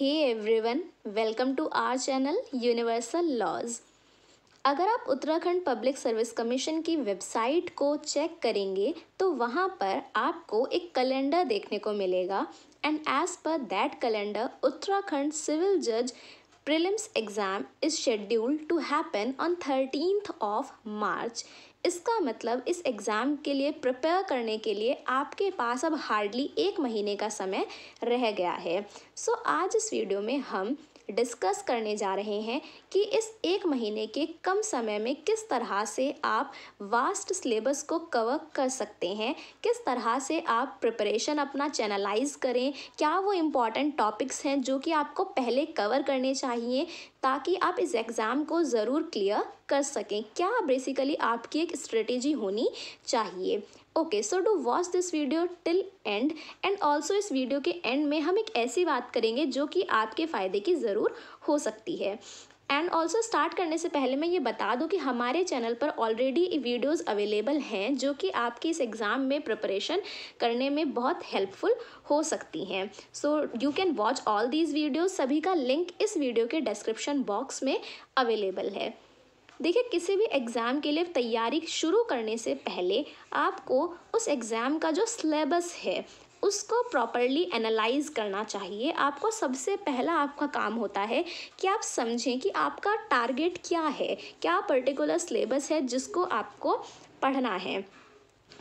Hey one welcome to our channel universal laws अगर आप Uttarakhand public service commission की website को चेक करेंगे तो वहाँ पर आपको एक कैलेंडर देखने को मिलेगा and as per that calendar Uttarakhand civil जज prelims exam is scheduled to happen on thirteenth of March इसका मतलब इस एग्ज़ाम के लिए प्रिपेयर करने के लिए आपके पास अब हार्डली एक महीने का समय रह गया है सो so, आज इस वीडियो में हम डिस्कस करने जा रहे हैं कि इस एक महीने के कम समय में किस तरह से आप वास्ट सिलेबस को कवर कर सकते हैं किस तरह से आप प्रिपरेशन अपना चैनलाइज करें क्या वो इम्पॉर्टेंट टॉपिक्स हैं जो कि आपको पहले कवर करने चाहिए ताकि आप इस एग्ज़ाम को ज़रूर क्लियर कर सकें क्या बेसिकली आपकी एक स्ट्रेटेजी होनी चाहिए okay so do watch this video till end and also इस वीडियो के एंड में हम एक ऐसी बात करेंगे जो कि आपके फ़ायदे की ज़रूर हो सकती है एंड ऑल्सो स्टार्ट करने से पहले मैं ये बता दूं कि हमारे चैनल पर ऑलरेडी वीडियोस अवेलेबल हैं जो कि आपके इस एग्ज़ाम में प्रिपरेशन करने में बहुत हेल्पफुल हो सकती हैं so you can watch all these videos सभी का लिंक इस वीडियो के डिस्क्रिप्शन बॉक्स में अवेलेबल है देखिए किसी भी एग्ज़ाम के लिए तैयारी शुरू करने से पहले आपको उस एग्ज़ाम का जो सिलेबस है उसको प्रॉपरली एनालाइज करना चाहिए आपको सबसे पहला आपका काम होता है कि आप समझें कि आपका टारगेट क्या है क्या पर्टिकुलर सिलेबस है जिसको आपको पढ़ना है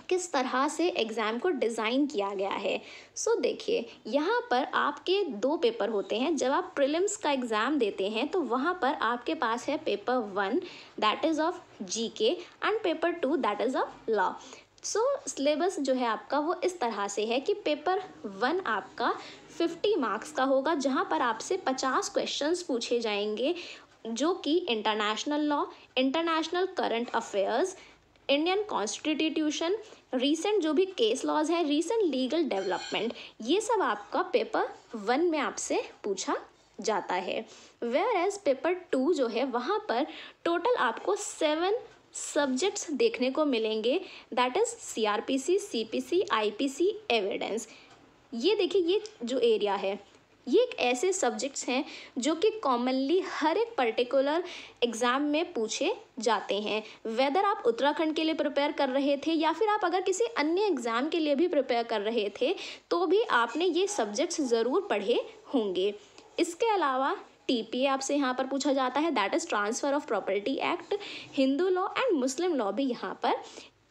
किस तरह से एग्ज़ाम को डिज़ाइन किया गया है सो so, देखिए यहाँ पर आपके दो पेपर होते हैं जब आप प्रिलिम्स का एग्ज़ाम देते हैं तो वहाँ पर आपके पास है paper one that is of G K and paper two that is of law so syllabus जो है आपका वो इस तरह से है कि पेपर वन आपका फिफ्टी मार्क्स का होगा जहाँ पर आपसे पचास क्वेश्चंस पूछे जाएंगे जो कि international law international current affairs Indian constitution recent जो भी केस लॉज है रीसेंट लीगल डेवलपमेंट ये सब आपका पेपर वन में आपसे पूछा जाता है वेयर एज पेपर टू जो है वहाँ पर टोटल आपको सेवन सब्जेक्ट्स देखने को मिलेंगे that is C R P C C P C I P C evidence ये देखिए ये जो एरिया है ये एक ऐसे सब्जेक्ट्स हैं जो कि कॉमनली हर एक पर्टिकुलर एग्ज़ाम में पूछे जाते हैं वेदर आप उत्तराखंड के लिए प्रिपेयर कर रहे थे या फिर आप अगर किसी अन्य एग्ज़ाम के लिए भी प्रिपेयर कर रहे थे तो भी आपने ये सब्जेक्ट्स ज़रूर पढ़े होंगे इसके अलावा टीपीए आपसे यहाँ पर पूछा जाता है that is transfer of property act Hindu law and Muslim law भी यहाँ पर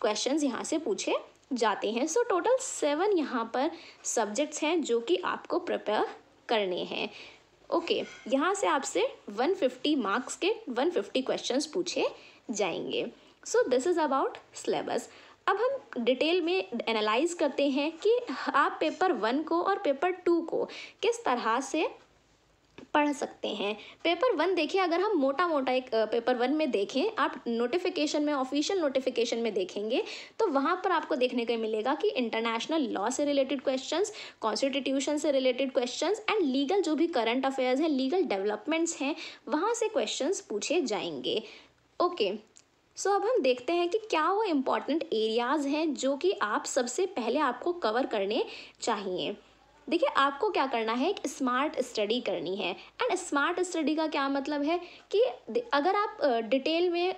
क्वेश्चंस यहाँ से पूछे जाते हैं सो टोटल सेवन यहाँ पर सब्जेक्ट्स हैं जो कि आपको प्रिपेयर करने हैं ओके okay, यहाँ से आपसे 150 मार्क्स के 150 क्वेश्चंस पूछे जाएंगे so this is about syllabus अब हम डिटेल में एनालाइज करते हैं कि आप पेपर वन को और पेपर टू को किस तरह से पढ़ सकते हैं पेपर वन देखिए अगर हम मोटा मोटा एक पेपर वन में देखें आप नोटिफिकेशन में ऑफिशियल नोटिफिकेशन में देखेंगे तो वहाँ पर आपको देखने को मिलेगा कि इंटरनेशनल लॉ से रिलेटेड क्वेश्चन कॉन्स्टिट्यूशन से रिलेटेड क्वेश्चन एंड लीगल जो भी करंट अफेयर्स हैं लीगल डेवलपमेंट्स हैं वहाँ से क्वेश्चन पूछे जाएंगे ओके okay. सो so, अब हम देखते हैं कि क्या वो इम्पॉर्टेंट एरियाज़ हैं जो कि आप सबसे पहले आपको कवर करने चाहिए देखिए आपको क्या करना है एक स्मार्ट स्टडी करनी है एंड स्मार्ट स्टडी का क्या मतलब है कि अगर आप डिटेल में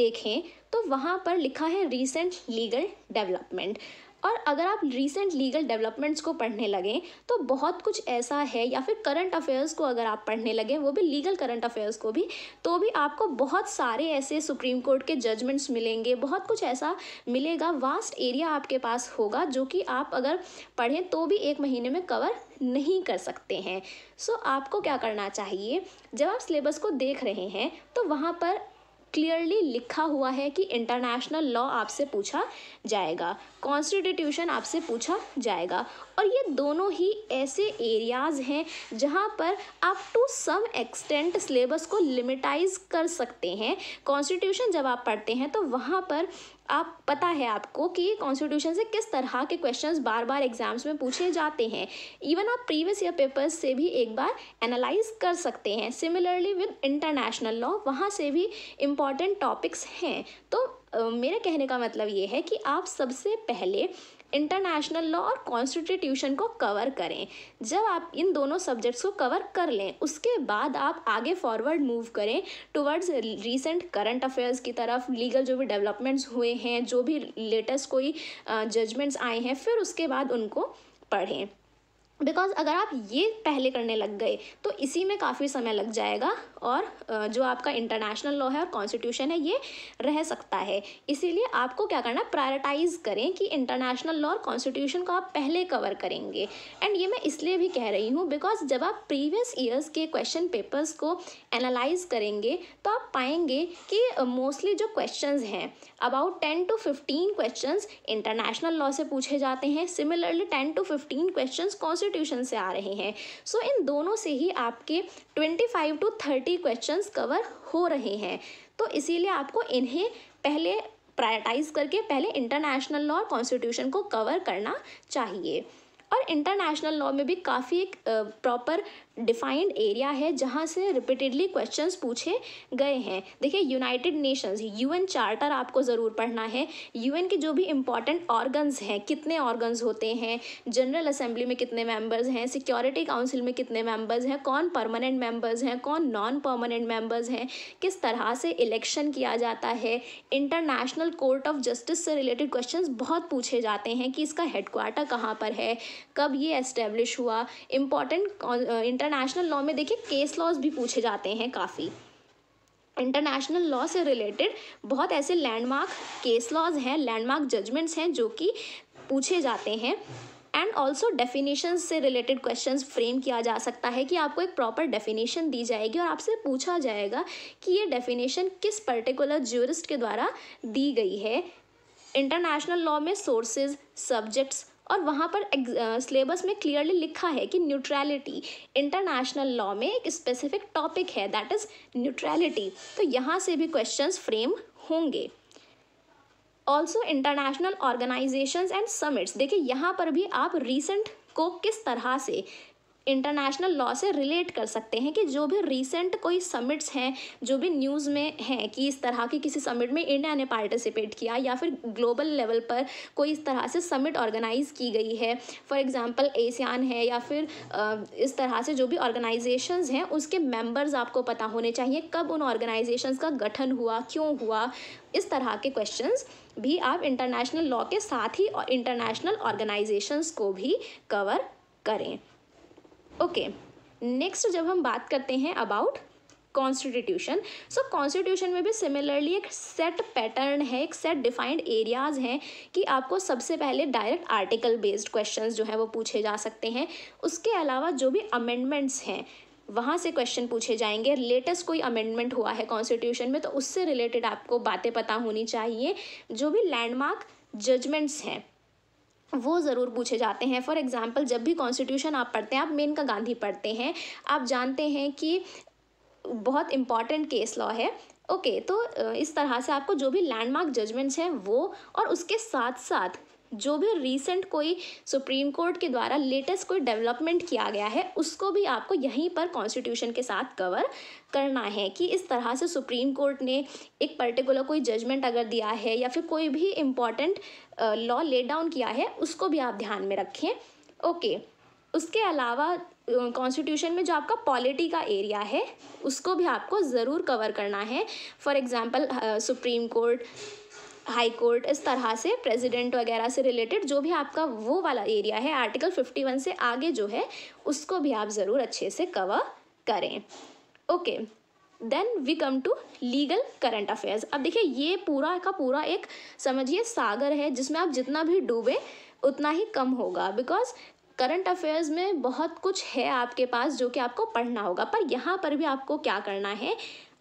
देखें तो वहाँ पर लिखा है रीसेंट लीगल डेवलपमेंट और अगर आप रिसेंट लीगल डेवलपमेंट्स को पढ़ने लगें तो बहुत कुछ ऐसा है या फिर करंट अफेयर्स को अगर आप पढ़ने लगें वो भी लीगल करंट अफेयर्स को भी तो भी आपको बहुत सारे ऐसे सुप्रीम कोर्ट के जजमेंट्स मिलेंगे बहुत कुछ ऐसा मिलेगा वास्ट एरिया आपके पास होगा जो कि आप अगर पढ़ें तो भी एक महीने में कवर नहीं कर सकते हैं सो so, आपको क्या करना चाहिए जब आप सिलेबस को देख रहे हैं तो वहाँ पर क्लियरली लिखा हुआ है कि इंटरनेशनल लॉ आपसे पूछा जाएगा कॉन्स्टिट्यूशन आपसे पूछा जाएगा और ये दोनों ही ऐसे एरियाज़ हैं जहाँ पर आप टू सम एक्सटेंट सिलेबस को लिमिटाइज कर सकते हैं कॉन्स्टिट्यूशन जब आप पढ़ते हैं तो वहाँ पर आप पता है आपको कि कॉन्स्टिट्यूशन से किस तरह के क्वेश्चन बार बार एग्जाम्स में पूछे जाते हैं इवन आप प्रीवियस ईयर पेपर्स से भी एक बार एनालाइज कर सकते हैं सिमिलरली विद इंटरनेशनल लॉ वहाँ से भी इम्पॉर्टेंट टॉपिक्स हैं तो Uh, मेरे कहने का मतलब ये है कि आप सबसे पहले इंटरनेशनल लॉ और कॉन्स्टिट्यूशन को कवर करें जब आप इन दोनों सब्जेक्ट्स को कवर कर लें उसके बाद आप आगे फॉरवर्ड मूव करें टुवर्ड्स रिसेंट करंट अफेयर्स की तरफ लीगल जो भी डेवलपमेंट्स हुए हैं जो भी लेटेस्ट कोई जजमेंट्स आए हैं फिर उसके बाद उनको पढ़ें बिकॉज अगर आप ये पहले करने लग गए तो इसी में काफ़ी समय लग जाएगा और जो आपका इंटरनेशनल लॉ है और कॉन्स्टिट्यूशन है ये रह सकता है इसीलिए आपको क्या करना है प्रायोरिटाइज करें कि इंटरनेशनल लॉ और कॉन्स्टिट्यूशन को आप पहले कवर करेंगे एंड ये मैं इसलिए भी कह रही हूँ बिकॉज जब आप प्रीवियस ईयर्स के क्वेश्चन पेपर्स को एनालाइज करेंगे तो आप पाएंगे कि मोस्टली जो क्वेश्चन हैं about ten to fifteen question international law से पूछे जाते हैं similarly ten to fifteen question constitution से आ रहे हैं सो so, इन दोनों से ही आपके 25 टू 30 क्वेश्चंस कवर हो रहे हैं तो इसीलिए आपको इन्हें पहले प्रायरटाइज करके पहले इंटरनेशनल लॉ और कॉन्स्टिट्यूशन को कवर करना चाहिए और इंटरनेशनल लॉ में भी काफ़ी एक प्रॉपर डिफाइंड एरिया है जहाँ से रिपीटेडली क्वेश्चंस पूछे गए हैं देखिए यूनाइटेड नेशंस यूएन चार्टर आपको ज़रूर पढ़ना है यूएन के जो भी इंपॉर्टेंट ऑर्गन्स हैं कितने ऑर्गन्स होते हैं जनरल असेंबली में कितने मेंबर्स हैं सिक्योरिटी काउंसिल में कितने मेंबर्स हैं कौन परमानेंट मेंबर्स हैं कौन नॉन परमानेंट मेंबर्स हैं किस तरह से इलेक्शन किया जाता है इंटरनेशनल कोर्ट ऑफ जस्टिस से रिलेटेड क्वेश्चन बहुत पूछे जाते हैं कि इसका हेडक्वार्टर कहाँ पर है कब ये एस्टेब्लिश हुआ important inter uh, international law में देखिए केस लॉज भी पूछे जाते हैं काफ़ी इंटरनेशनल लॉ से रिलेटेड बहुत ऐसे लैंडमार्क केस लॉज हैं लैंडमार्क जजमेंट्स हैं जो कि पूछे जाते हैं एंड ऑल्सो डेफिनेशन से रिलेटेड क्वेश्चन फ्रेम किया जा सकता है कि आपको एक प्रॉपर डेफिनेशन दी जाएगी और आपसे पूछा जाएगा कि ये डेफिनेशन किस पर्टिकुलर ज्यूरिस्ट के द्वारा दी गई है इंटरनेशनल लॉ में सोर्सेज सब्जेक्ट्स और वहाँ पर सिलेबस में क्लियरली लिखा है कि न्यूट्रैलिटी इंटरनेशनल लॉ में एक स्पेसिफिक टॉपिक है दैट इज़ न्यूट्रैलिटी तो यहाँ से भी क्वेश्चंस फ्रेम होंगे also international organisations and summits देखिए यहाँ पर भी आप रिसेंट को किस तरह से इंटरनेशनल लॉ से रिलेट कर सकते हैं कि जो भी रिसेंट कोई समिट्स हैं जो भी न्यूज़ में हैं कि इस तरह के किसी समिट में इंडिया ने पार्टिसिपेट किया या फिर ग्लोबल लेवल पर कोई इस तरह से समिट ऑर्गेनाइज़ की गई है फॉर एग्ज़ाम्पल एशियान है या फिर इस तरह से जो भी ऑर्गेनाइजेशन हैं उसके मेम्बर्स आपको पता होने चाहिए कब उन ऑर्गेनाइजेशन का गठन हुआ क्यों हुआ इस तरह के क्वेश्चन भी आप इंटरनेशनल लॉ के साथ ही इंटरनेशनल ऑर्गेनाइजेशंस को भी कवर करें ओके नेक्स्ट जब हम बात करते हैं अबाउट कॉन्स्टिट्यूशन सो कॉन्स्टिट्यूशन में भी सिमिलरली एक सेट पैटर्न है एक सेट डिफाइंड एरियाज हैं कि आपको सबसे पहले डायरेक्ट आर्टिकल बेस्ड क्वेश्चंस जो हैं वो पूछे जा सकते हैं उसके अलावा जो भी अमेंडमेंट्स हैं वहाँ से क्वेश्चन पूछे जाएंगे लेटेस्ट कोई अमेंडमेंट हुआ है कॉन्स्टिट्यूशन में तो उससे रिलेटेड आपको बातें पता होनी चाहिए जो भी लैंडमार्क जजमेंट्स हैं वो ज़रूर पूछे जाते हैं फॉर एग्ज़ाम्पल जब भी कॉन्स्टिट्यूशन आप पढ़ते हैं आप मेन का गांधी पढ़ते हैं आप जानते हैं कि बहुत इंपॉर्टेंट केस लॉ है ओके okay, तो इस तरह से आपको जो भी लैंडमार्क जजमेंट्स हैं वो और उसके साथ साथ जो भी रीसेंट कोई सुप्रीम कोर्ट के द्वारा लेटेस्ट कोई डेवलपमेंट किया गया है उसको भी आपको यहीं पर कॉन्स्टिट्यूशन के साथ कवर करना है कि इस तरह से सुप्रीम कोर्ट ने एक पर्टिकुलर कोई जजमेंट अगर दिया है या फिर कोई भी इम्पॉर्टेंट लॉ ले डाउन किया है उसको भी आप ध्यान में रखें ओके उसके अलावा कॉन्स्टिट्यूशन में जो आपका पॉलिटी का एरिया है उसको भी आपको ज़रूर कवर करना है for example supreme court high court इस तरह से प्रेसिडेंट वगैरह से रिलेटेड जो भी आपका वो वाला एरिया है आर्टिकल फिफ्टी वन से आगे जो है उसको भी आप ज़रूर अच्छे से कवर करें okay okay. Then we come to legal current affairs अब देखिए ये पूरा का पूरा एक समझिए सागर है जिसमें आप जितना भी डूबे उतना ही कम होगा बिकॉज करंट अफेयर्स में बहुत कुछ है आपके पास जो कि आपको पढ़ना होगा पर यहाँ पर भी आपको क्या करना है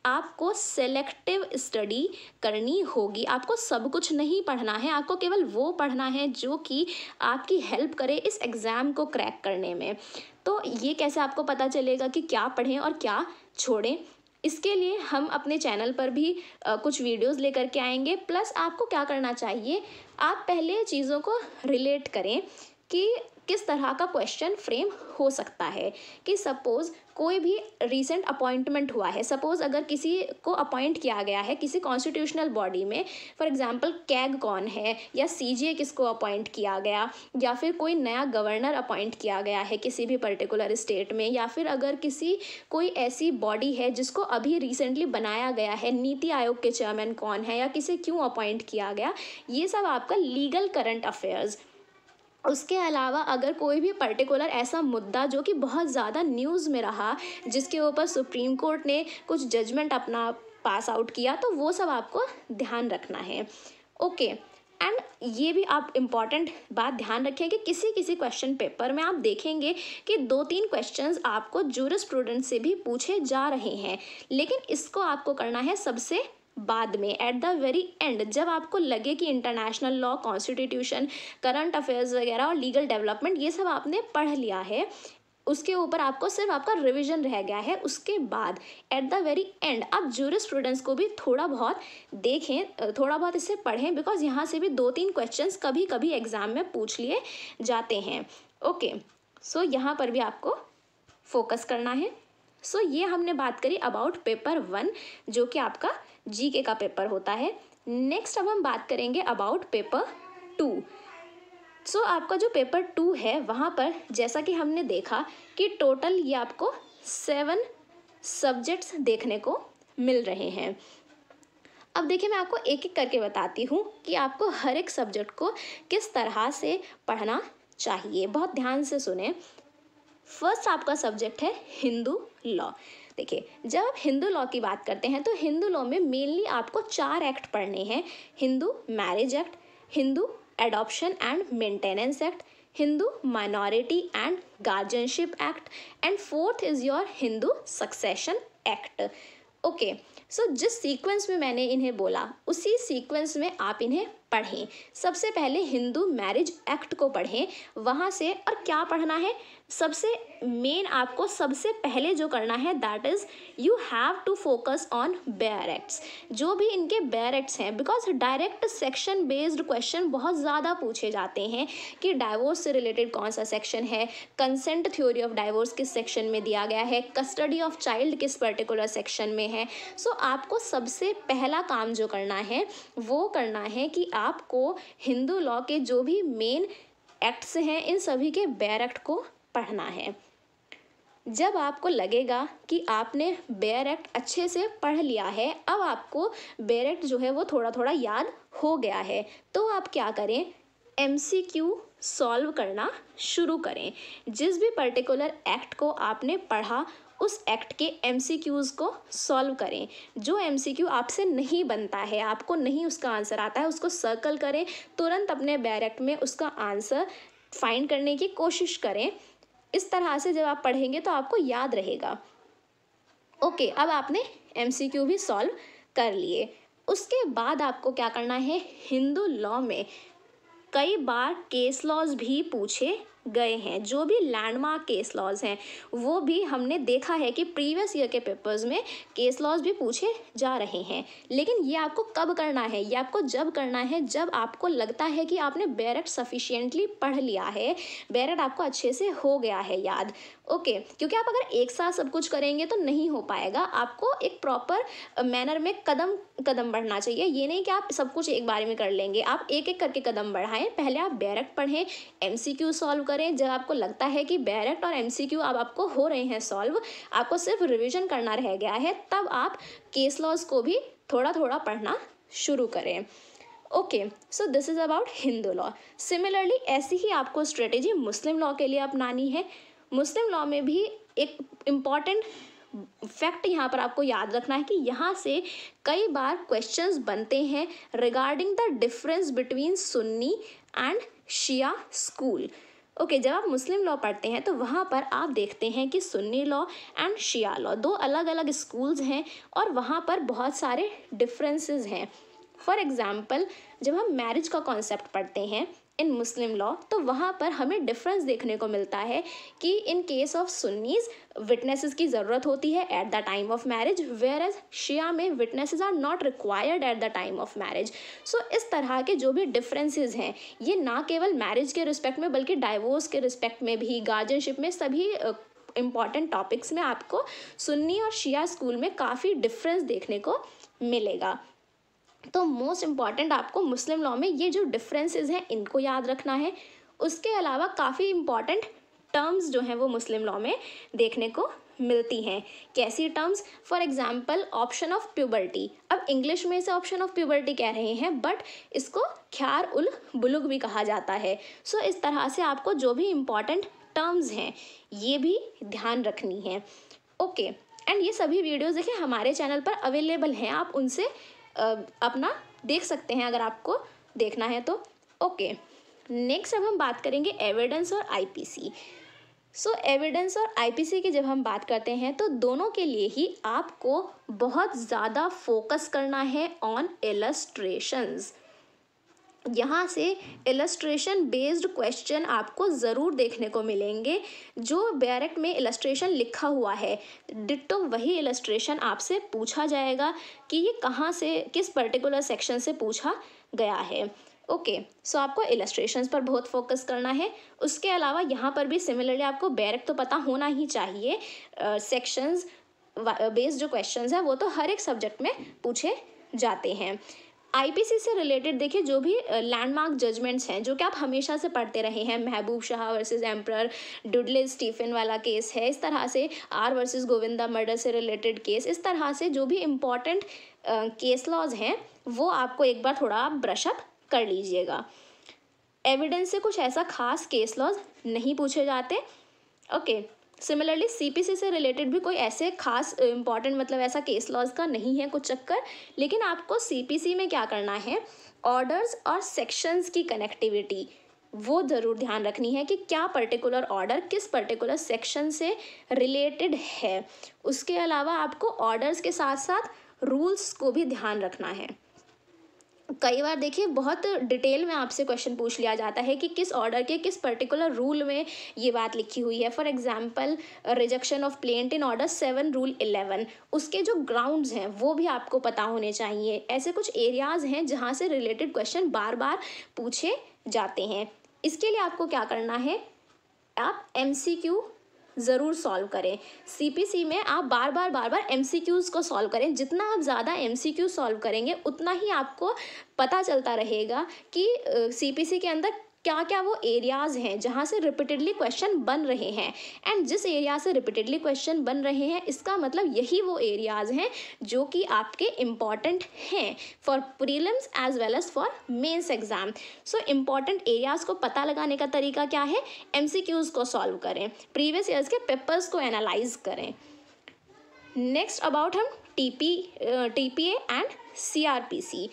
आपको सेलेक्टिव स्टडी करनी होगी आपको सब कुछ नहीं पढ़ना है आपको केवल वो पढ़ना है जो कि आपकी हेल्प करे इस एग्ज़ाम को क्रैक करने में तो ये कैसे आपको पता चलेगा कि क्या पढ़ें और क्या छोड़ें इसके लिए हम अपने चैनल पर भी कुछ वीडियोस लेकर के आएंगे प्लस आपको क्या करना चाहिए आप पहले चीज़ों को रिलेट करें कि किस तरह का क्वेश्चन फ्रेम हो सकता है कि सपोज़ कोई भी रीसेंट अपॉइंटमेंट हुआ है सपोज़ अगर किसी को अपॉइंट किया गया है किसी कॉन्स्टिट्यूशनल बॉडी में फॉर एग्जांपल कैग कौन है या सीजीए किसको अपॉइंट किया गया या फिर कोई नया गवर्नर अपॉइंट किया गया है किसी भी पर्टिकुलर स्टेट में या फिर अगर किसी कोई ऐसी बॉडी है जिसको अभी रिसेंटली बनाया गया है नीति आयोग के चेयरमैन कौन है या किसे क्यों अपॉइंट किया गया ये सब आपका लीगल करंट अफेयर्स उसके अलावा अगर कोई भी पर्टिकुलर ऐसा मुद्दा जो कि बहुत ज़्यादा न्यूज़ में रहा जिसके ऊपर सुप्रीम कोर्ट ने कुछ जजमेंट अपना पास आउट किया तो वो सब आपको ध्यान रखना है ओके एंड ये भी आप इम्पॉर्टेंट बात ध्यान रखें कि किसी किसी क्वेश्चन पेपर में आप देखेंगे कि दो तीन क्वेश्चन आपको जूर स्टूडेंट से भी पूछे जा रहे हैं लेकिन इसको आपको करना है सबसे बाद में एट द वेरी एंड जब आपको लगे कि international law constitution current affairs वगैरह और लीगल डेवलपमेंट ये सब आपने पढ़ लिया है उसके ऊपर आपको सिर्फ आपका रिवीजन रह गया है उसके बाद एट द वेरी एंड आप जूरिस स्टूडेंट्स को भी थोड़ा बहुत देखें थोड़ा बहुत इसे पढ़ें बिकॉज यहाँ से भी दो तीन क्वेश्चंस कभी कभी एग्ज़ाम में पूछ लिए जाते हैं ओके सो so, यहाँ पर भी आपको फोकस करना है सो so, ये हमने बात करी अबाउट पेपर वन जो कि आपका जीके का पेपर होता है नेक्स्ट अब हम बात करेंगे about paper two so so, आपका जो पेपर टू है वहाँ पर जैसा कि हमने देखा कि टोटल ये आपको सेवन सब्जेक्ट्स देखने को मिल रहे हैं अब देखिए मैं आपको एक एक करके बताती हूँ कि आपको हर एक सब्जेक्ट को किस तरह से पढ़ना चाहिए बहुत ध्यान से सुने फर्स्ट आपका सब्जेक्ट है हिंदू लॉ देखिए जब आप हिंदू लॉ की बात करते हैं तो हिंदू लॉ में मेनली आपको चार एक्ट पढ़ने हैं Hindu marriage act Hindu adoption and maintenance act Hindu minority and guardianship act and fourth is your Hindu succession act okay so जिस सीक्वेंस में मैंने इन्हें बोला उसी सीक्वेंस में आप इन्हें पढ़ें सबसे पहले हिंदू मैरिज एक्ट को पढ़ें वहाँ से और क्या पढ़ना है सबसे मेन आपको सबसे पहले जो करना है that is you have to focus on bare acts जो भी इनके बेयर एक्ट्स हैं because direct section based question बहुत ज़्यादा पूछे जाते हैं कि डाइवोर्स से रिलेटेड कौन सा सेक्शन है कंसेंट थ्योरी ऑफ डाइवोर्स किस सेक्शन में दिया गया है कस्टडी ऑफ चाइल्ड किस पर्टिकुलर सेक्शन में है सो so, आपको सबसे पहला काम जो करना है वो करना है कि आपको हिंदू लॉ के जो भी मेन एक्ट्स हैं इन सभी के बैर एक्ट को पढ़ना है जब आपको लगेगा कि आपने बेयर एक्ट अच्छे से पढ़ लिया है अब आपको बेयर एक्ट जो है वो थोड़ा थोड़ा याद हो गया है तो आप क्या करें एम सी क्यू सॉल्व करना शुरू करें जिस भी पर्टिकुलर एक्ट को आपने पढ़ा उस एक्ट के एम सी क्यूज़ को सॉल्व करें जो एम सी क्यू आपसे नहीं बनता है आपको नहीं उसका आंसर आता है उसको सर्कल करें तुरंत अपने बैरेक्ट में उसका आंसर फाइंड करने की कोशिश करें इस तरह से जब आप पढ़ेंगे तो आपको याद रहेगा ओके अब आपने एम भी सॉल्व कर लिए उसके बाद आपको क्या करना है हिंदू लॉ में कई बार केस लॉज भी पूछे गए हैं जो भी लैंडमार्क केस लॉज हैं वो भी हमने देखा है कि प्रीवियस ईयर के पेपर्स में केस लॉज भी पूछे जा रहे हैं लेकिन ये आपको कब करना है ये आपको जब करना है जब आपको लगता है कि आपने बैरट सफिशियंटली पढ़ लिया है बैरट आपको अच्छे से हो गया है याद ओके okay, क्योंकि आप अगर एक साथ सब कुछ करेंगे तो नहीं हो पाएगा आपको एक प्रॉपर मैनर में कदम कदम बढ़ना चाहिए ये नहीं कि आप सब कुछ एक बारे में कर लेंगे आप एक एक करके कदम बढ़ाएं पहले आप बैरट पढ़ें एम सॉल्व करें करें जब आपको लगता है कि डायरेक्ट और एम सी क्यू अब आपको हो रहे हैं सॉल्व आपको सिर्फ रिविजन करना रह गया है तब आप केस लॉज को भी थोड़ा थोड़ा पढ़ना शुरू करें okay so this is about Hindu law similarly ऐसी ही आपको स्ट्रेटेजी मुस्लिम लॉ के लिए अपनानी है मुस्लिम लॉ में भी एक इम्पॉर्टेंट फैक्ट यहाँ पर आपको याद रखना है कि यहाँ से कई बार क्वेश्चंस बनते हैं regarding the difference between Sunni and Shia school okay जब आप मुस्लिम लॉ पढ़ते हैं तो वहाँ पर आप देखते हैं कि Sunni law and Shia law दो अलग अलग स्कूल्स हैं और वहाँ पर बहुत सारे डिफरेंसेस हैं फॉर एग्ज़ाम्पल जब हम मैरिज का कॉन्सेप्ट पढ़ते हैं इन मुस्लिम लॉ तो वहाँ पर हमें डिफरेंस देखने को मिलता है कि in case of Sunnis witnesses की ज़रूरत होती है at the time of marriage whereas Shia में witnesses are not required at the time of marriage so इस तरह के जो भी डिफरेंसेस हैं ये ना केवल मैरिज के रिस्पेक्ट में बल्कि डाइवोर्स के रिस्पेक्ट में भी गार्जियनशिप में सभी इम्पॉर्टेंट टॉपिक्स में आपको सुन्नी और शिया स्कूल में काफ़ी डिफरेंस देखने को मिलेगा तो मोस्ट इम्पॉर्टेंट आपको मुस्लिम लॉ में ये जो डिफरेंसेस हैं इनको याद रखना है उसके अलावा काफ़ी इम्पॉर्टेंट टर्म्स जो हैं वो मुस्लिम लॉ में देखने को मिलती हैं कैसी terms for example option of puberty अब इंग्लिश में इसे ऑप्शन ऑफ प्यूबर्टी कह रहे हैं बट इसको ख्यार उल बुलुग भी कहा जाता है सो so, इस तरह से आपको जो भी इम्पॉर्टेंट टर्म्स हैं ये भी ध्यान रखनी है ओके okay. एंड ये सभी वीडियोस देखिए हमारे चैनल पर अवेलेबल हैं आप उनसे अपना देख सकते हैं अगर आपको देखना है तो ओके नेक्स्ट अब हम बात करेंगे एविडेंस और आईपीसी सो एविडेंस और आईपीसी की जब हम बात करते हैं तो दोनों के लिए ही आपको बहुत ज़्यादा फोकस करना है ऑन एलस्ट्रेशंस यहाँ से इलस्ट्रेशन बेस्ड क्वेश्चन आपको ज़रूर देखने को मिलेंगे जो बैरक में इलस्ट्रेशन लिखा हुआ है डिट्टो वही इलस्ट्रेशन आपसे पूछा जाएगा कि ये कहाँ से किस पर्टिकुलर सेक्शन से पूछा गया है ओके okay, सो so आपको इलस्ट्रेशन पर बहुत फोकस करना है उसके अलावा यहाँ पर भी सिमिलरली आपको बैरक तो पता होना ही चाहिए सेक्शंस बेस्ड जो क्वेश्चंस हैं वो तो हर एक सब्जेक्ट में पूछे जाते हैं आईपीसी से रिलेटेड देखिए जो भी लैंडमार्क जजमेंट्स हैं जो कि आप हमेशा से पढ़ते रहे हैं Mahboob Shah versus emperor Dudley Stephen वाला केस है इस तरह से आर वर्सेस गोविंदा मर्डर से रिलेटेड केस इस तरह से जो भी इम्पॉर्टेंट केस लॉज हैं वो आपको एक बार थोड़ा आप ब्रशअप कर लीजिएगा एविडेंस से कुछ ऐसा खास केस लॉज नहीं पूछे जाते ओके okay. सिमिलरली सीपीसी से रिलेटेड भी कोई ऐसे खास इंपॉर्टेंट uh, मतलब ऐसा केस लॉज का नहीं है कुछ चक्कर लेकिन आपको सीपीसी में क्या करना है ऑर्डर्स और सेक्शंस की कनेक्टिविटी वो ज़रूर ध्यान रखनी है कि क्या पर्टिकुलर ऑर्डर किस पर्टिकुलर सेक्शन से रिलेटेड है उसके अलावा आपको ऑर्डर्स के साथ साथ रूल्स को भी ध्यान रखना है कई बार देखिए बहुत डिटेल में आपसे क्वेश्चन पूछ लिया जाता है कि किस ऑर्डर के किस पर्टिकुलर रूल में ये बात लिखी हुई है for example rejection of plaint in order seven rule eleven उसके जो ग्राउंड्स हैं वो भी आपको पता होने चाहिए ऐसे कुछ एरियाज हैं जहाँ से रिलेटेड क्वेश्चन बार बार पूछे जाते हैं इसके लिए आपको क्या करना है आप एम सी क्यू ज़रूर सॉल्व करें सीपीसी में आप बार बार बार बार एमसीक्यूज़ को सॉल्व करें जितना आप ज़्यादा एमसीक्यू सॉल्व करेंगे उतना ही आपको पता चलता रहेगा कि सीपीसी के अंदर क्या क्या वो एरियाज़ हैं जहाँ से रिपीटेडली क्वेश्चन बन रहे हैं एंड जिस एरिया से रिपीटेडली क्वेश्चन बन रहे हैं इसका मतलब यही वो एरियाज़ हैं जो कि आपके इम्पॉर्टेंट हैं for prelims as well as for mains exam so important areas को पता लगाने का तरीका क्या है एम को सॉल्व करें प्रीवियस ईयर्स के पेपर्स को एनालाइज करें नेक्स्ट अबाउट हम T P T P and C R P C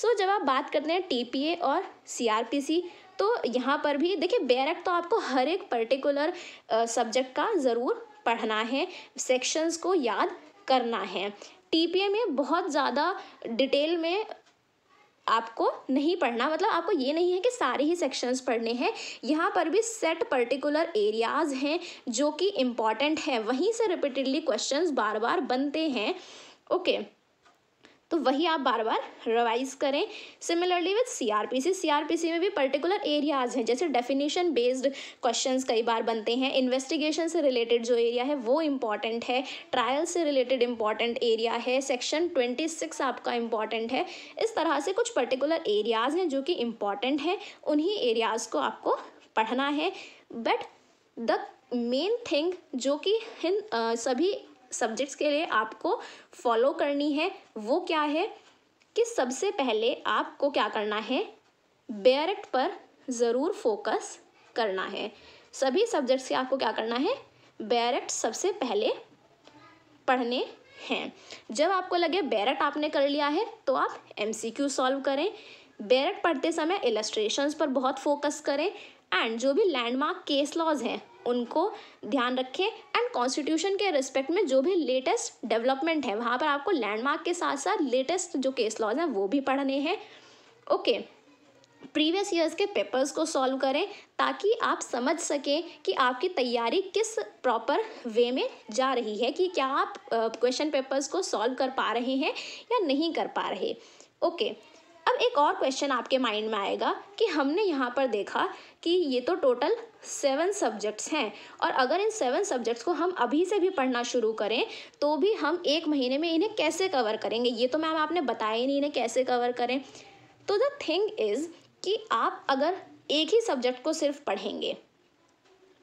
so जब आप बात करते हैं टी पी ए और सी आर पी सी तो यहाँ पर भी देखिए बैरक तो आपको हर एक पर्टिकुलर सब्जेक्ट का ज़रूर पढ़ना है सेक्शंस को याद करना है टीपीए में बहुत ज़्यादा डिटेल में आपको नहीं पढ़ना मतलब आपको ये नहीं है कि सारे ही सेक्शंस पढ़ने हैं यहाँ पर भी सेट पर्टिकुलर एरियाज हैं जो कि इम्पॉर्टेंट हैं वहीं से रिपीटेडली क्वेश्चंस बार बार बनते हैं ओके okay. तो वही आप बार बार रिवाइज करें सिमिलरली आर सीआरपीसी सीआरपीसी में भी पर्टिकुलर एरियाज हैं जैसे डेफिनेशन बेस्ड क्वेश्चंस कई बार बनते हैं इन्वेस्टिगेशन से रिलेटेड जो एरिया है वो इम्पॉर्टेंट है ट्रायल से रिलेटेड इम्पॉर्टेंट एरिया है सेक्शन ट्वेंटी सिक्स आपका इम्पॉर्टेंट है इस तरह से कुछ पर्टिकुलर एरियाज़ हैं जो कि इम्पॉर्टेंट हैं उन्हीं एरियाज़ को आपको पढ़ना है बट द मेन थिंग जो कि इन सभी सब्जेक्ट्स के लिए आपको फॉलो करनी है वो क्या है कि सबसे पहले आपको क्या करना है बेयरेक्ट पर ज़रूर फोकस करना है सभी सब्जेक्ट्स के आपको क्या करना है बैरट सबसे पहले पढ़ने हैं जब आपको लगे बैरट आपने कर लिया है तो आप एम सी क्यू सॉल्व करें बैरट पढ़ते समय इलस्ट्रेशंस पर बहुत फोकस करें एंड जो भी लैंडमार्क केस लॉज हैं उनको ध्यान रखें एंड कॉन्स्टिट्यूशन के रिस्पेक्ट में जो भी लेटेस्ट डेवलपमेंट है वहाँ पर आपको लैंडमार्क के साथ साथ लेटेस्ट जो केस लॉज हैं वो भी पढ़ने हैं ओके प्रीवियस ईयर्स के पेपर्स को सॉल्व करें ताकि आप समझ सकें कि आपकी तैयारी किस प्रॉपर वे में जा रही है कि क्या आप क्वेश्चन पेपर्स को सॉल्व कर पा रहे हैं या नहीं कर पा रहे ओके okay. अब एक और क्वेश्चन आपके माइंड में आएगा कि हमने यहाँ पर देखा कि ये तो टोटल सेवन सब्जेक्ट्स हैं और अगर इन सेवन सब्जेक्ट्स को हम अभी से भी पढ़ना शुरू करें तो भी हम एक महीने में इन्हें कैसे कवर करेंगे ये तो मैम आपने बताया ही नहीं इन्हें कैसे कवर करें तो द थिंग इज़ कि आप अगर एक ही सब्जेक्ट को सिर्फ पढ़ेंगे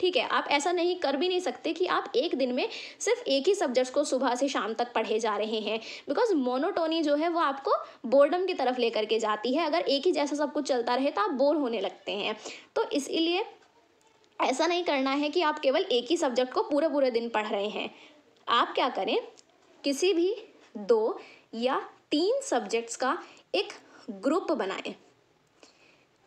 ठीक है आप ऐसा नहीं कर भी नहीं सकते कि आप एक दिन में सिर्फ एक ही सब्जेक्ट्स को सुबह से शाम तक पढ़े जा रहे हैं बिकॉज मोनोटोनी जो है वो आपको बोर्डम की तरफ लेकर के जाती है अगर एक ही जैसा सब कुछ चलता रहे तो आप बोर होने लगते हैं तो इसीलिए ऐसा नहीं करना है कि आप केवल एक ही सब्जेक्ट को पूरे पूरे दिन पढ़ रहे हैं आप क्या करें किसी भी दो या तीन सब्जेक्ट्स का एक ग्रुप बनाएं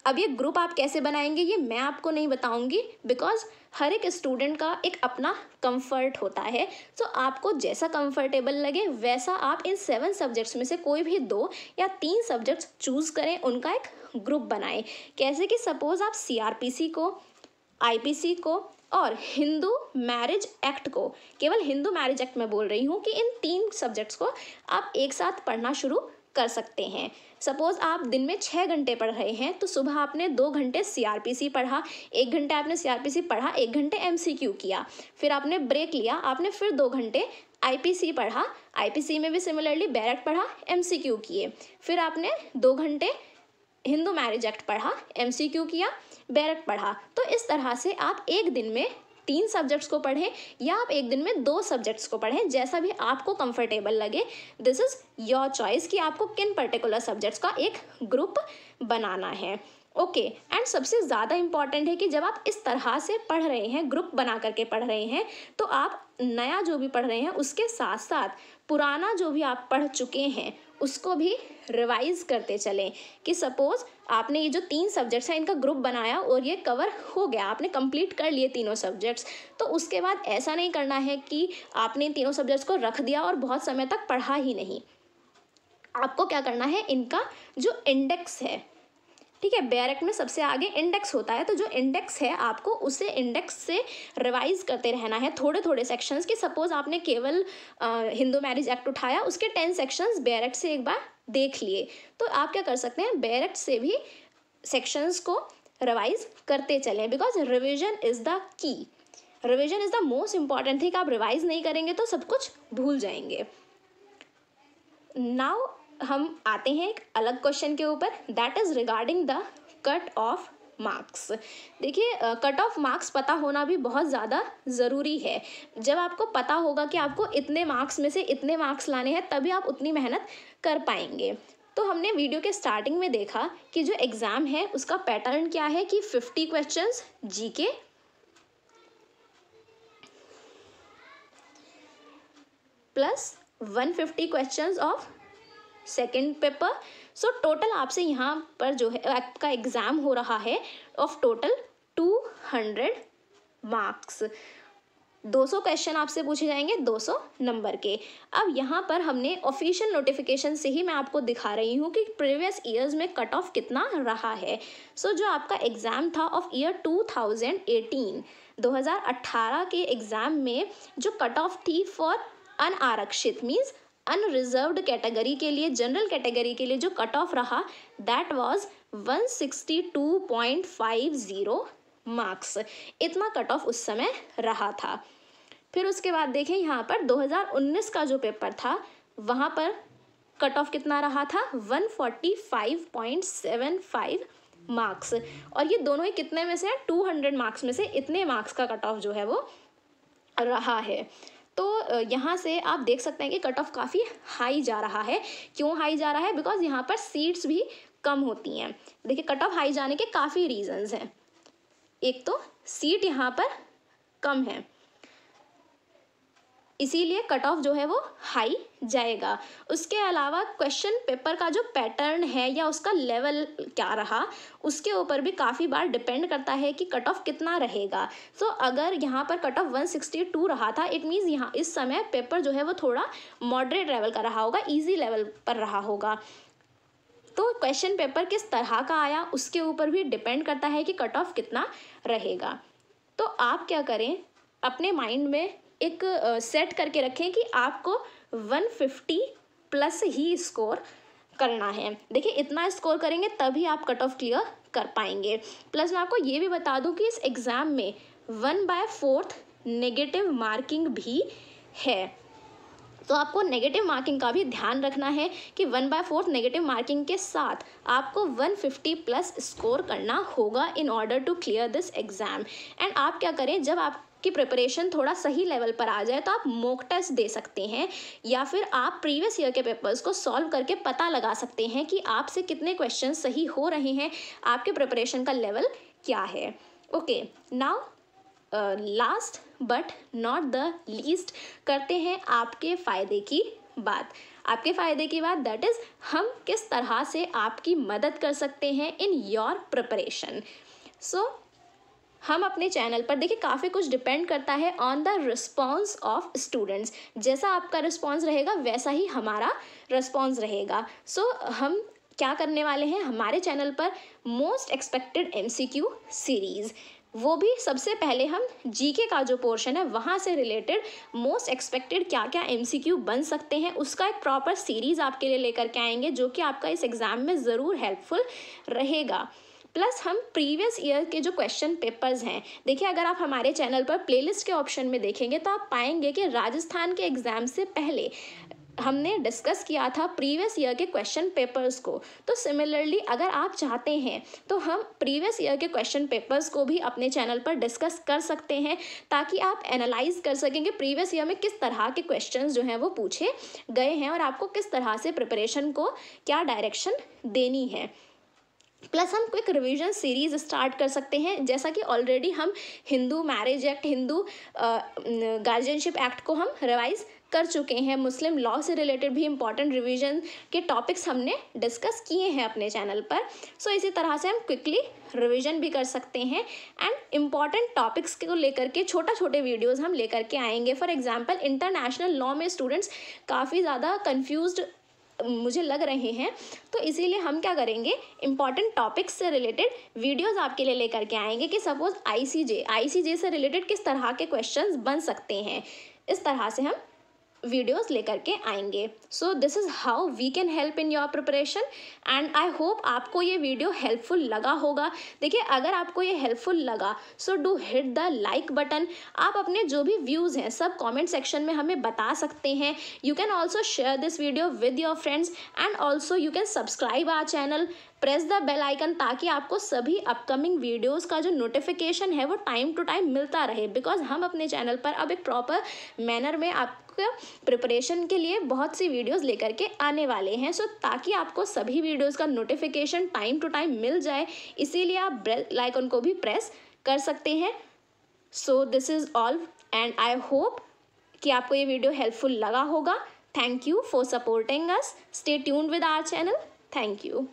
अब ये ग्रुप आप कैसे बनाएंगे ये मैं आपको नहीं बताऊंगी बिकॉज हर एक स्टूडेंट का एक अपना कंफर्ट होता है सो so, आपको जैसा कंफर्टेबल लगे वैसा आप इन सेवन सब्जेक्ट्स में से कोई भी दो या तीन सब्जेक्ट्स चूज़ करें उनका एक ग्रुप बनाएं कैसे कि सपोज़ आप सी को आईपीसी को और हिंदू मैरिज एक्ट को केवल हिंदू मैरिज एक्ट में बोल रही हूँ कि इन तीन सब्जेक्ट्स को आप एक साथ पढ़ना शुरू कर सकते हैं सपोज़ आप दिन में छः घंटे पढ़ रहे हैं तो सुबह आपने दो घंटे सी पढ़ा एक घंटे आपने सी पढ़ा एक घंटे एम किया फिर आपने ब्रेक लिया आपने फिर दो घंटे आईपीसी पढ़ा आईपीसी में भी सिमिलरली बैरक पढ़ा एमसीक्यू किए फिर आपने दो घंटे हिंदू मैरिज एक्ट पढ़ा एमसीक्यू किया बैरक पढ़ा तो इस तरह से आप एक दिन में तीन सब्जेक्ट्स को पढ़ें या आप एक दिन में दो सब्जेक्ट्स को पढ़ें जैसा भी आपको कंफर्टेबल लगे दिस इज़ योर चॉइस कि आपको किन पर्टिकुलर सब्जेक्ट्स का एक ग्रुप बनाना है ओके okay. एंड सबसे ज़्यादा इम्पॉर्टेंट है कि जब आप इस तरह से पढ़ रहे हैं ग्रुप बना करके पढ़ रहे हैं तो आप नया जो भी पढ़ रहे हैं उसके साथ साथ पुराना जो भी आप पढ़ चुके हैं उसको भी रिवाइज करते चलें कि सपोज़ आपने ये जो तीन सब्जेक्ट्स हैं इनका ग्रुप बनाया और ये कवर हो गया आपने कंप्लीट कर लिए तीनों सब्जेक्ट्स तो उसके बाद ऐसा नहीं करना है कि आपने तीनों सब्जेक्ट्स को रख दिया और बहुत समय तक पढ़ा ही नहीं आपको क्या करना है इनका जो इंडेक्स है ठीक है बैरक में सबसे आगे इंडेक्स होता है तो जो इंडेक्स है आपको उसे इंडेक्स से रिवाइज करते रहना है थोड़े थोड़े सेक्शंस के सपोज आपने केवल हिंदू मैरिज एक्ट उठाया उसके टेन सेक्शंस बैरक से एक बार देख लिए तो आप क्या कर सकते हैं बैरक से भी सेक्शंस को रिवाइज करते चलें because revision is the key revision is the most important thing आप रिवाइज नहीं करेंगे तो सब कुछ भूल जाएंगे नाउ हम आते हैं एक अलग क्वेश्चन के ऊपर that is regarding the cut off marks देखिए कट ऑफ मार्क्स पता होना भी बहुत ज़्यादा ज़रूरी है जब आपको पता होगा कि आपको इतने मार्क्स में से इतने मार्क्स लाने हैं तभी आप उतनी मेहनत कर पाएंगे तो हमने वीडियो के स्टार्टिंग में देखा कि जो एग्ज़ाम है उसका पैटर्न क्या है कि fifty questions GK plus one fifty question of second paper so total आपसे यहाँ पर जो है आपका एग्ज़ाम हो रहा है of total two hundred marks दो सौ क्वेश्चन आपसे पूछे जाएंगे दो सौ नंबर के अब यहाँ पर हमने ऑफिशियल नोटिफिकेशन से ही मैं आपको दिखा रही हूँ कि प्रीवियस ईयर्स में कट ऑफ कितना रहा है सो so, जो आपका एग्ज़ाम था of year two thousand eighteen दो हज़ार अट्ठारह के एग्ज़ाम में जो कट ऑफ थी फॉर अनारक्षित मीन्स अनरिजर्व कैटेगरी के लिए जनरल कैटेगरी के लिए जो कट ऑफ रहा दैट वाज 162.50 मार्क्स इतना कट ऑफ उस समय रहा था फिर उसके बाद देखें यहाँ पर 2019 का जो पेपर था वहाँ पर कट ऑफ कितना रहा था 145.75 मार्क्स और ये दोनों ही कितने में से है 200 मार्क्स में से इतने मार्क्स का कट ऑफ जो है वो रहा है तो यहाँ से आप देख सकते हैं कि कट ऑफ काफ़ी हाई जा रहा है क्यों हाई जा रहा है बिकॉज यहाँ पर सीट्स भी कम होती हैं देखिए कट ऑफ हाई जाने के काफ़ी रीजंस हैं एक तो सीट यहाँ पर कम है इसीलिए कट ऑफ जो है वो हाई जाएगा उसके अलावा क्वेश्चन पेपर का जो पैटर्न है या उसका लेवल क्या रहा उसके ऊपर भी काफ़ी बार डिपेंड करता है कि कट ऑफ कितना रहेगा सो so, अगर यहाँ पर कट ऑफ 162 रहा था इट मीन्स यहाँ इस समय पेपर जो है वो थोड़ा मॉडरेट लेवल का रहा होगा ईजी लेवल पर रहा होगा तो क्वेश्चन पेपर किस तरह का आया उसके ऊपर भी डिपेंड करता है कि कट ऑफ कितना रहेगा तो आप क्या करें अपने माइंड में एक सेट करके रखें कि आपको 150 प्लस ही स्कोर करना है देखिए इतना स्कोर करेंगे तभी आप कट ऑफ क्लियर कर पाएंगे प्लस मैं आपको ये भी बता दूं कि इस एग्ज़ाम में one by fourth negative marking भी है तो आपको नेगेटिव मार्किंग का भी ध्यान रखना है कि one by fourth negative marking के साथ आपको 150 प्लस स्कोर करना होगा in order to clear this exam and आप क्या करें जब आप कि प्रिपरेशन थोड़ा सही लेवल पर आ जाए तो आप मोक टेस्ट दे सकते हैं या फिर आप प्रीवियस ईयर के पेपर्स को सॉल्व करके पता लगा सकते हैं कि आपसे कितने क्वेश्चन सही हो रहे हैं आपके प्रिपरेशन का लेवल क्या है okay now last but not the least करते हैं आपके फ़ायदे की बात आपके फ़ायदे की बात दैट इज़ हम किस तरह से आपकी मदद कर सकते हैं इन योर प्रिपरेशन सो हम अपने चैनल पर देखिए काफ़ी कुछ डिपेंड करता है on the response of students जैसा आपका रिस्पॉन्स रहेगा वैसा ही हमारा रिस्पॉन्स रहेगा सो so, हम क्या करने वाले हैं हमारे चैनल पर मोस्ट एक्सपेक्टेड एम सीरीज़ वो भी सबसे पहले हम जीके का जो पोर्शन है वहाँ से रिलेटेड मोस्ट एक्सपेक्टेड क्या क्या एमसीक्यू बन सकते हैं उसका एक प्रॉपर सीरीज़ आपके लिए लेकर के आएंगे जो कि आपका इस एग्ज़ाम में ज़रूर हेल्पफुल रहेगा प्लस हम प्रीवियस ईयर के जो क्वेश्चन पेपर्स हैं देखिए अगर आप हमारे चैनल पर प्लेलिस्ट के ऑप्शन में देखेंगे तो आप पाएंगे कि राजस्थान के एग्ज़ाम से पहले हमने डिस्कस किया था प्रीवियस ईयर के क्वेश्चन पेपर्स को तो सिमिलरली अगर आप चाहते हैं तो हम प्रीवियस ईयर के क्वेश्चन पेपर्स को भी अपने चैनल पर डिस्कस कर सकते हैं ताकि आप एनालाइज कर सकें कि प्रीवियस ईयर में किस तरह के क्वेश्चंस जो हैं वो पूछे गए हैं और आपको किस तरह से प्रिपरेशन को क्या डायरेक्शन देनी है प्लस हम क्विक रिवीजन सीरीज़ स्टार्ट कर सकते हैं जैसा कि ऑलरेडी हम Hindu marriage act Hindu guardianship act को हम रिवाइज़ कर चुके हैं मुस्लिम लॉ से रिलेटेड भी इंपॉर्टेंट रिवीजन के टॉपिक्स हमने डिस्कस किए हैं अपने चैनल पर सो so, इसी तरह से हम क्विकली रिवीजन भी कर सकते हैं एंड इम्पॉर्टेंट टॉपिक्स को लेकर के छोटा छोटे वीडियोस हम लेकर के आएंगे फॉर एग्जांपल इंटरनेशनल लॉ में स्टूडेंट्स काफ़ी ज़्यादा कन्फ्यूज़ मुझे लग रहे हैं तो इसीलिए हम क्या करेंगे इंपॉर्टेंट टॉपिक्स से रिलेटेड वीडियोस आपके लिए लेकर के आएंगे कि सपोज आईसीजे आईसीजे से रिलेटेड किस तरह के क्वेश्चंस बन सकते हैं इस तरह से हम वीडियोस लेकर के आएंगे so this is how we can help in your preparation and I hope आपको ये वीडियो हेल्पफुल लगा होगा देखिए अगर आपको ये हेल्पफुल लगा so do hit the like button आप अपने जो भी व्यूज़ हैं सब कमेंट सेक्शन में हमें बता सकते हैं you can also share this video with your friends and also you can subscribe our channel press the bell icon ताकि आपको सभी अपकमिंग वीडियोज़ का जो नोटिफिकेशन है वो टाइम टू टाइम मिलता रहे बिकॉज हम अपने चैनल पर अब एक प्रॉपर मैनर में आप प्रिपरेशन के लिए बहुत सी वीडियोस लेकर के आने वाले हैं सो ताकि आपको सभी वीडियोस का नोटिफिकेशन टाइम टू टाइम मिल जाए इसीलिए आप बेल आइकन को भी प्रेस कर सकते हैं so this is all and I hope कि आपको ये वीडियो हेल्पफुल लगा होगा thank you for supporting us stay tuned with our channel thank you